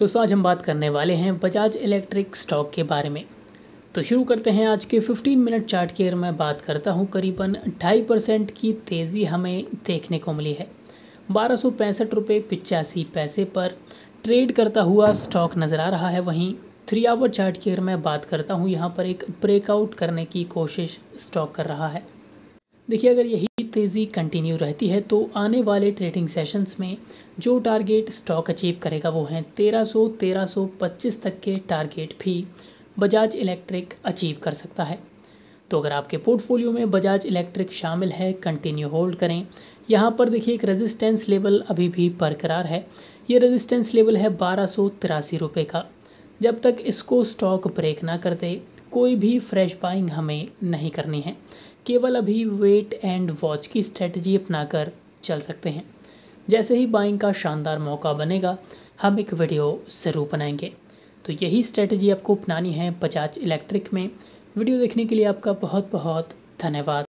दोस्तों आज हम बात करने वाले हैं बजाज इलेक्ट्रिक स्टॉक के बारे में तो शुरू करते हैं आज के 15 मिनट चार्ट की अगर मैं बात करता हूँ करीबन ढाई परसेंट की तेज़ी हमें देखने को मिली है बारह सौ पैंसठ रुपये पिचासी पैसे पर ट्रेड करता हुआ स्टॉक नज़र आ रहा है वहीं थ्री आवर चार्ट की अगर मैं बात करता हूँ यहाँ पर एक ब्रेकआउट करने की कोशिश स्टॉक कर रहा है देखिए अगर यही तेज़ी कंटिन्यू रहती है तो आने वाले ट्रेडिंग सेशंस में जो टारगेट स्टॉक अचीव करेगा वो हैं 1300 1325 तक के टारगेट भी बजाज इलेक्ट्रिक अचीव कर सकता है तो अगर आपके पोर्टफोलियो में बजाज इलेक्ट्रिक शामिल है कंटिन्यू होल्ड करें यहाँ पर देखिए एक रेजिस्टेंस लेवल अभी भी बरकरार है ये रेजिस्टेंस लेवल है बारह सौ तिरासी रुपये का जब तक इसको स्टॉक ब्रेक ना कर दे कोई भी फ्रेश बाइंग हमें नहीं करनी है केवल अभी वेट एंड वॉच की स्ट्रेटजी अपनाकर चल सकते हैं जैसे ही बाइंग का शानदार मौका बनेगा हम एक वीडियो ज़रूर बनाएंगे तो यही स्ट्रेटजी आपको अपनानी है बजाज इलेक्ट्रिक में वीडियो देखने के लिए आपका बहुत बहुत धन्यवाद